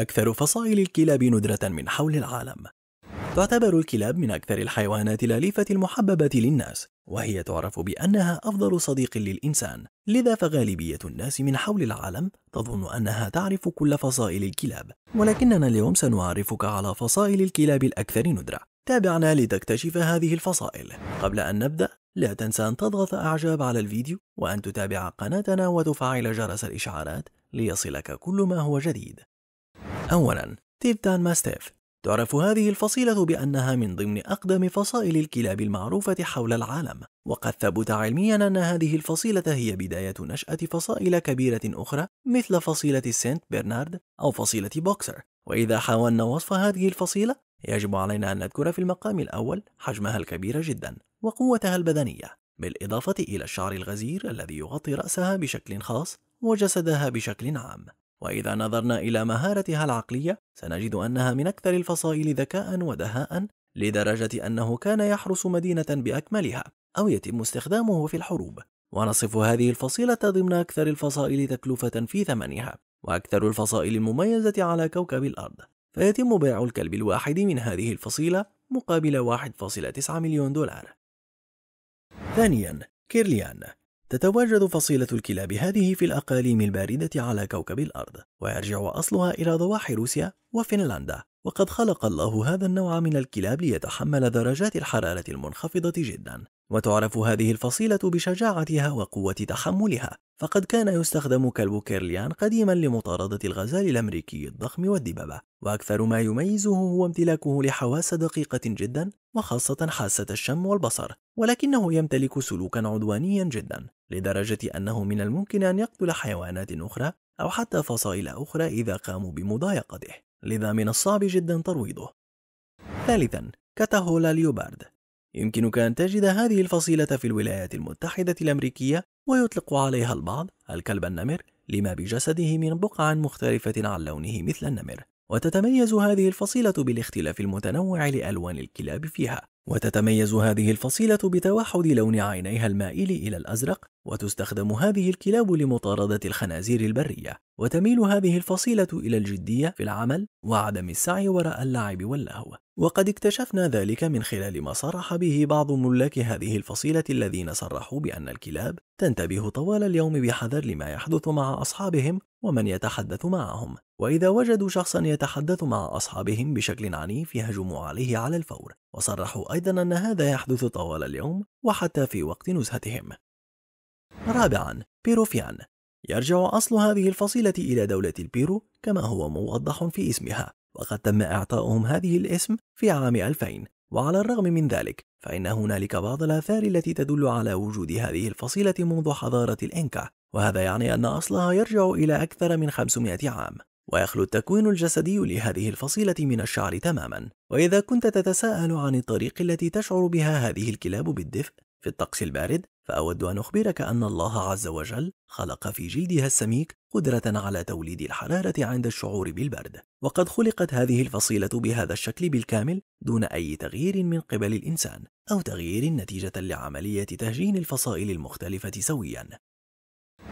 أكثر فصائل الكلاب ندرة من حول العالم تعتبر الكلاب من أكثر الحيوانات الأليفة المحببة للناس وهي تعرف بأنها أفضل صديق للإنسان لذا فغالبية الناس من حول العالم تظن أنها تعرف كل فصائل الكلاب ولكننا اليوم سنعرفك على فصائل الكلاب الأكثر ندرة تابعنا لتكتشف هذه الفصائل قبل أن نبدأ لا تنسى أن تضغط أعجاب على الفيديو وأن تتابع قناتنا وتفعل جرس الإشعارات ليصلك كل ما هو جديد أولا تيفتان ماستيف تعرف هذه الفصيلة بأنها من ضمن أقدم فصائل الكلاب المعروفة حول العالم، وقد ثبت علميًا أن هذه الفصيلة هي بداية نشأة فصائل كبيرة أخرى مثل فصيلة سنت برنارد أو فصيلة بوكسر، وإذا حاولنا وصف هذه الفصيلة، يجب علينا أن نذكر في المقام الأول حجمها الكبير جدًا وقوتها البدنية، بالإضافة إلى الشعر الغزير الذي يغطي رأسها بشكل خاص وجسدها بشكل عام. وإذا نظرنا إلى مهارتها العقلية سنجد أنها من أكثر الفصائل ذكاء ودهاء لدرجة أنه كان يحرس مدينة بأكملها أو يتم استخدامه في الحروب ونصف هذه الفصيلة ضمن أكثر الفصائل تكلفة في ثمنها وأكثر الفصائل المميزة على كوكب الأرض فيتم بيع الكلب الواحد من هذه الفصيلة مقابل 1.9 مليون دولار ثانيا كيرليان تتواجد فصيلة الكلاب هذه في الأقاليم الباردة على كوكب الأرض ويرجع أصلها إلى ضواحي روسيا وفنلندا وقد خلق الله هذا النوع من الكلاب ليتحمل درجات الحرارة المنخفضة جدا وتعرف هذه الفصيلة بشجاعتها وقوة تحملها فقد كان يستخدم كلب كيرليان قديما لمطاردة الغزال الأمريكي الضخم والدببة وأكثر ما يميزه هو امتلاكه لحواس دقيقة جدا وخاصة حاسة الشم والبصر ولكنه يمتلك سلوكا عدوانيا جدا لدرجة أنه من الممكن أن يقتل حيوانات أخرى أو حتى فصائل أخرى إذا قاموا بمضايقته لذا من الصعب جدا ترويضه ثالثا كاتاهولا ليوبارد يمكنك أن تجد هذه الفصيلة في الولايات المتحدة الأمريكية ويطلق عليها البعض الكلب النمر لما بجسده من بقع مختلفة عن لونه مثل النمر وتتميز هذه الفصيلة بالاختلاف المتنوع لألوان الكلاب فيها وتتميز هذه الفصيلة بتوحد لون عينيها المائل إلى الأزرق وتستخدم هذه الكلاب لمطاردة الخنازير البرية وتميل هذه الفصيلة إلى الجدية في العمل وعدم السعي وراء اللعب واللهو وقد اكتشفنا ذلك من خلال ما صرح به بعض ملاك هذه الفصيلة الذين صرحوا بأن الكلاب تنتبه طوال اليوم بحذر لما يحدث مع أصحابهم ومن يتحدث معهم وإذا وجدوا شخصا يتحدث مع أصحابهم بشكل عنيف يهجموا عليه على الفور وصرحوا أيضا أن هذا يحدث طوال اليوم وحتى في وقت نزهتهم رابعا بيروفيان يرجع أصل هذه الفصيلة إلى دولة البيرو كما هو موضح في اسمها وقد تم إعطاؤهم هذه الاسم في عام 2000 وعلى الرغم من ذلك فإن هنالك بعض الآثار التي تدل على وجود هذه الفصيلة منذ حضارة الإنكا وهذا يعني أن أصلها يرجع إلى أكثر من 500 عام ويخلو التكوين الجسدي لهذه الفصيلة من الشعر تماما وإذا كنت تتساءل عن الطريق التي تشعر بها هذه الكلاب بالدفء في الطقس البارد فأود أن أخبرك أن الله عز وجل خلق في جلدها السميك قدرة على توليد الحرارة عند الشعور بالبرد، وقد خلقت هذه الفصيلة بهذا الشكل بالكامل دون أي تغيير من قبل الإنسان، أو تغيير نتيجة لعملية تهجين الفصائل المختلفة سوياً.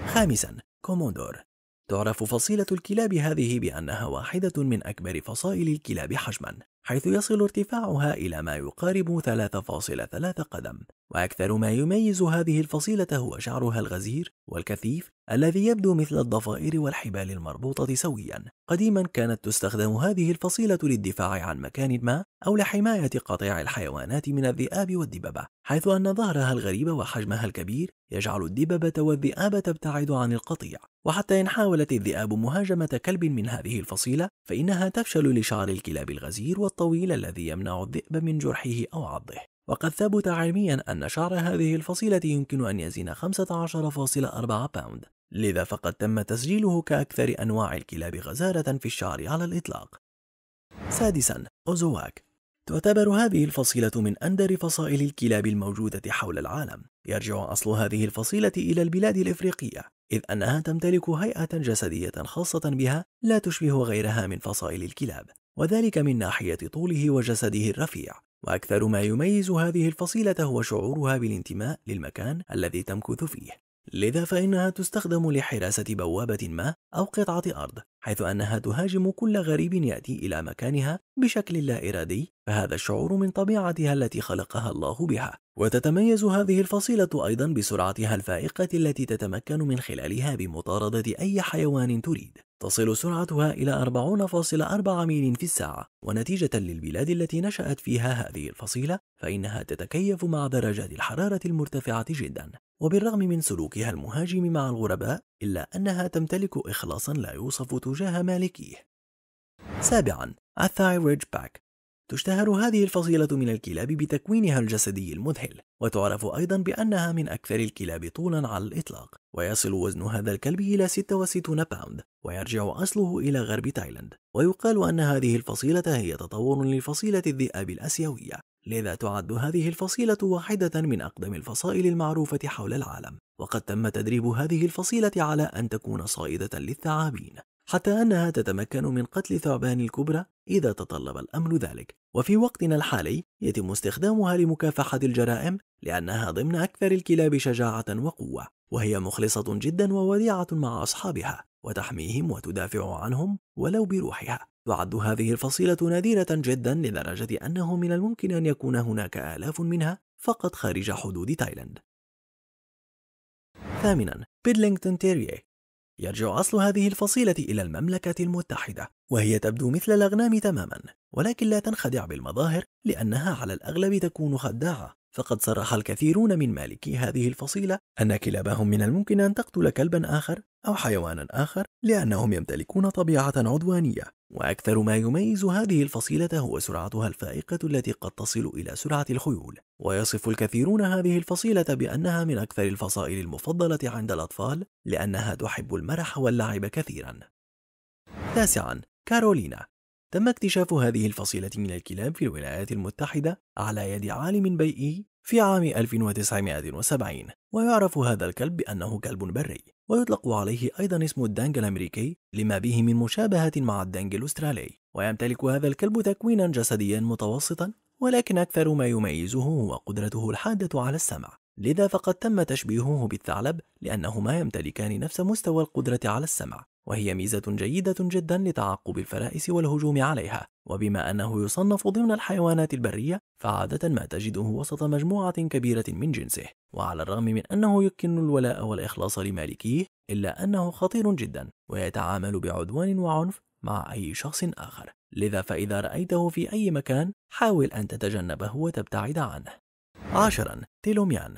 خامساً، كومودور تعرف فصيلة الكلاب هذه بأنها واحدة من أكبر فصائل الكلاب حجماً، حيث يصل ارتفاعها إلى ما يقارب 3.3 قدم وأكثر ما يميز هذه الفصيلة هو شعرها الغزير والكثيف الذي يبدو مثل الضفائر والحبال المربوطة سويا قديما كانت تستخدم هذه الفصيلة للدفاع عن مكان ما أو لحماية قطيع الحيوانات من الذئاب والدببة حيث أن ظهرها الغريب وحجمها الكبير يجعل الدببة والذئاب تبتعد عن القطيع وحتى إن حاولت الذئاب مهاجمة كلب من هذه الفصيلة فإنها تفشل لشعر الكلاب الغزير والطبع. الطويل الذي يمنع الذئب من جرحه أو عضه وقد ثبت علميا أن شعر هذه الفصيلة يمكن أن يزن 15.4 باوند لذا فقد تم تسجيله كأكثر أنواع الكلاب غزارة في الشعر على الإطلاق سادسا أوزواك تعتبر هذه الفصيلة من أندر فصائل الكلاب الموجودة حول العالم يرجع أصل هذه الفصيلة إلى البلاد الإفريقية إذ أنها تمتلك هيئة جسدية خاصة بها لا تشبه غيرها من فصائل الكلاب وذلك من ناحية طوله وجسده الرفيع وأكثر ما يميز هذه الفصيلة هو شعورها بالانتماء للمكان الذي تمكث فيه لذا فإنها تستخدم لحراسة بوابة ما أو قطعة أرض، حيث أنها تهاجم كل غريب يأتي إلى مكانها بشكل لا إرادي، فهذا الشعور من طبيعتها التي خلقها الله بها، وتتميز هذه الفصيلة أيضا بسرعتها الفائقة التي تتمكن من خلالها بمطاردة أي حيوان تريد، تصل سرعتها إلى 40.4 ميل في الساعة، ونتيجة للبلاد التي نشأت فيها هذه الفصيلة، فإنها تتكيف مع درجات الحرارة المرتفعة جدا، وبالرغم من سلوكها المهاجم مع الغرباء إلا أنها تمتلك إخلاصا لا يوصف تجاه مالكيه سابعا الثايريج باك تشتهر هذه الفصيلة من الكلاب بتكوينها الجسدي المذهل، وتعرف أيضا بأنها من أكثر الكلاب طولا على الإطلاق، ويصل وزن هذا الكلب إلى 66 باوند، ويرجع أصله إلى غرب تايلاند، ويقال أن هذه الفصيلة هي تطور لفصيلة الذئاب الآسيوية، لذا تعد هذه الفصيلة واحدة من أقدم الفصائل المعروفة حول العالم وقد تم تدريب هذه الفصيلة على أن تكون صائدة للثعابين حتى أنها تتمكن من قتل ثعبان الكبرى إذا تطلب الأمر ذلك وفي وقتنا الحالي يتم استخدامها لمكافحة الجرائم لأنها ضمن أكثر الكلاب شجاعة وقوة وهي مخلصة جدا ووديعة مع أصحابها وتحميهم وتدافع عنهم ولو بروحها تعد هذه الفصيلة نادرة جدا لدرجة أنه من الممكن أن يكون هناك آلاف منها فقط خارج حدود تايلاند ثامنا بيدلينغتون تيريه يرجع أصل هذه الفصيلة إلى المملكة المتحدة وهي تبدو مثل الأغنام تماما ولكن لا تنخدع بالمظاهر لأنها على الأغلب تكون خداعة فقد صرح الكثيرون من مالكي هذه الفصيلة أن كلابهم من الممكن أن تقتل كلبا آخر أو حيوانا آخر لأنهم يمتلكون طبيعة عدوانية وأكثر ما يميز هذه الفصيلة هو سرعتها الفائقة التي قد تصل إلى سرعة الخيول ويصف الكثيرون هذه الفصيلة بأنها من أكثر الفصائل المفضلة عند الأطفال لأنها تحب المرح واللعب كثيرا تاسعا كارولينا تم اكتشاف هذه الفصيلة من الكلاب في الولايات المتحدة على يد عالم بيئي في عام 1970 ويعرف هذا الكلب بأنه كلب بري ويطلق عليه أيضا اسم الدانج الأمريكي لما به من مشابهة مع الدانج الأسترالي ويمتلك هذا الكلب تكوينا جسديا متوسطا ولكن أكثر ما يميزه هو قدرته الحادة على السمع لذا فقد تم تشبيهه بالثعلب لأنهما يمتلكان نفس مستوى القدرة على السمع وهي ميزة جيدة جدا لتعقب الفرائس والهجوم عليها وبما أنه يصنف ضمن الحيوانات البرية فعادة ما تجده وسط مجموعة كبيرة من جنسه وعلى الرغم من أنه يكن الولاء والإخلاص لمالكيه إلا أنه خطير جدا ويتعامل بعدوان وعنف مع أي شخص آخر لذا فإذا رأيته في أي مكان حاول أن تتجنبه وتبتعد عنه عشرا تيلوميان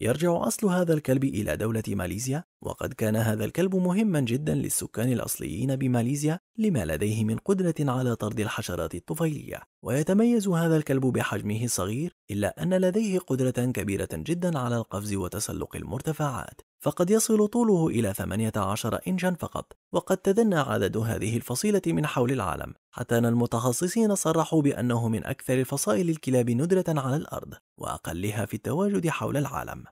يرجع أصل هذا الكلب إلى دولة ماليزيا، وقد كان هذا الكلب مهما جدا للسكان الأصليين بماليزيا لما لديه من قدرة على طرد الحشرات الطفيلية، ويتميز هذا الكلب بحجمه الصغير، إلا أن لديه قدرة كبيرة جدا على القفز وتسلق المرتفعات، فقد يصل طوله إلى 18 إنشا فقط وقد تدنى عدد هذه الفصيلة من حول العالم حتى أن المتخصصين صرحوا بأنه من أكثر فصائل الكلاب ندرة على الأرض وأقلها في التواجد حول العالم